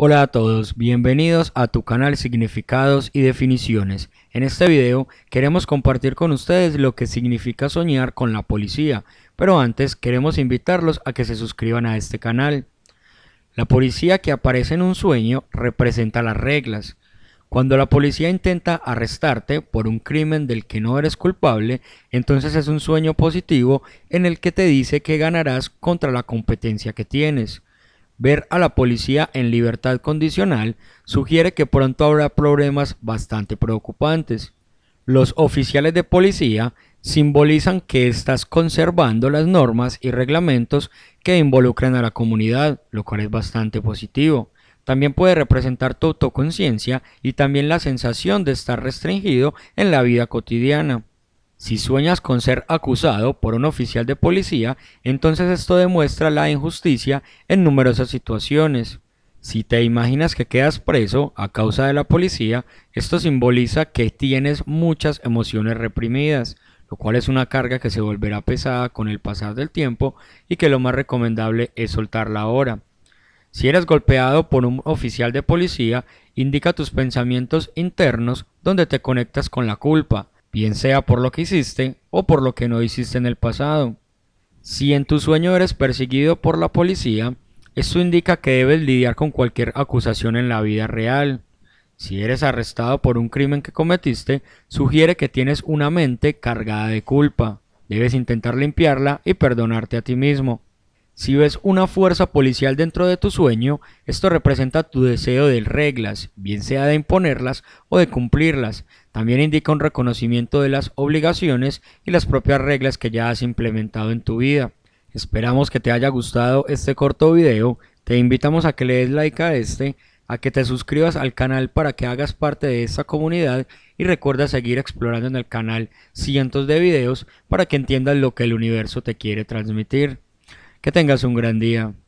Hola a todos, bienvenidos a tu canal Significados y Definiciones. En este video queremos compartir con ustedes lo que significa soñar con la policía, pero antes queremos invitarlos a que se suscriban a este canal. La policía que aparece en un sueño representa las reglas. Cuando la policía intenta arrestarte por un crimen del que no eres culpable, entonces es un sueño positivo en el que te dice que ganarás contra la competencia que tienes ver a la policía en libertad condicional sugiere que pronto habrá problemas bastante preocupantes. Los oficiales de policía simbolizan que estás conservando las normas y reglamentos que involucran a la comunidad, lo cual es bastante positivo. También puede representar tu autoconciencia y también la sensación de estar restringido en la vida cotidiana. Si sueñas con ser acusado por un oficial de policía, entonces esto demuestra la injusticia en numerosas situaciones. Si te imaginas que quedas preso a causa de la policía, esto simboliza que tienes muchas emociones reprimidas, lo cual es una carga que se volverá pesada con el pasar del tiempo y que lo más recomendable es soltarla ahora. Si eres golpeado por un oficial de policía, indica tus pensamientos internos donde te conectas con la culpa bien sea por lo que hiciste o por lo que no hiciste en el pasado. Si en tu sueño eres perseguido por la policía, esto indica que debes lidiar con cualquier acusación en la vida real. Si eres arrestado por un crimen que cometiste, sugiere que tienes una mente cargada de culpa. Debes intentar limpiarla y perdonarte a ti mismo. Si ves una fuerza policial dentro de tu sueño, esto representa tu deseo de reglas, bien sea de imponerlas o de cumplirlas. También indica un reconocimiento de las obligaciones y las propias reglas que ya has implementado en tu vida. Esperamos que te haya gustado este corto video. Te invitamos a que le des like a este, a que te suscribas al canal para que hagas parte de esta comunidad y recuerda seguir explorando en el canal cientos de videos para que entiendas lo que el universo te quiere transmitir. Que tengas un gran día.